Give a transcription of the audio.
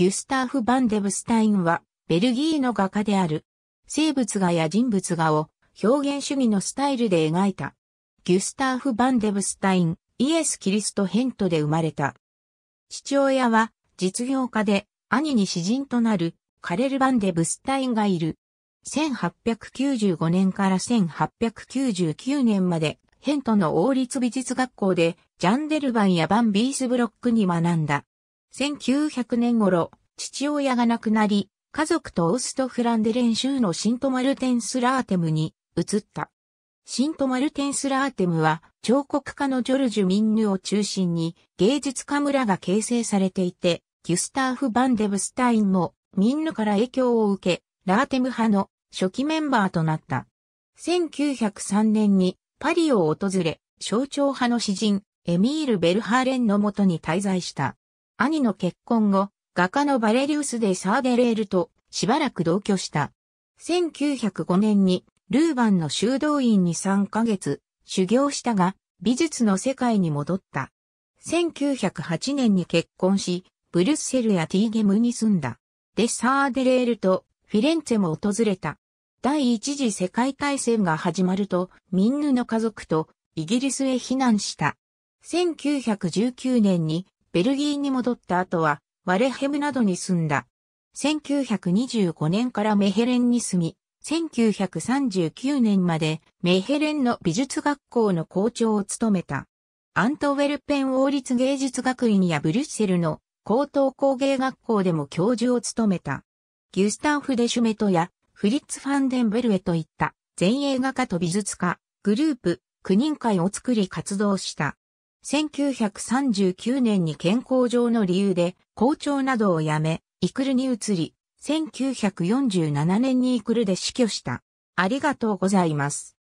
ギュスターフ・バンデブスタインは、ベルギーの画家である。生物画や人物画を表現主義のスタイルで描いた。ギュスターフ・バンデブスタイン、イエス・キリスト・ヘントで生まれた。父親は実業家で兄に詩人となるカレル・バンデブスタインがいる。1895年から1899年までヘントの王立美術学校でジャンデルバンやバン・ビースブロックに学んだ。1900年頃、父親が亡くなり、家族とオーストフランデレン州のシントマルテンスラーテムに移った。シントマルテンスラーテムは彫刻家のジョルジュ・ミンヌを中心に芸術家村が形成されていて、ギュスターフ・バンデブスタインもミンヌから影響を受け、ラーテム派の初期メンバーとなった。1903年にパリを訪れ、象徴派の詩人、エミール・ベルハーレンのもとに滞在した。兄の結婚後、画家のバレリウス・デ・サーデレールとしばらく同居した。1905年にルーバンの修道院に3ヶ月修行したが美術の世界に戻った。1908年に結婚し、ブルッセルやティーゲムに住んだ。デ・サーデレールとフィレンツェも訪れた。第一次世界大戦が始まると、ミンヌの家族とイギリスへ避難した。1919年にベルギーに戻った後は、ワレヘムなどに住んだ。1925年からメヘレンに住み、1939年までメヘレンの美術学校の校長を務めた。アントウェルペン王立芸術学院やブリュッセルの高等工芸学校でも教授を務めた。ギュスタンフ・デ・シュメトやフリッツ・ファンデンベルエといった前衛画家と美術家、グループ、9人会を作り活動した。1939年に健康上の理由で校長などを辞め、イクルに移り、1947年にイクルで死去した。ありがとうございます。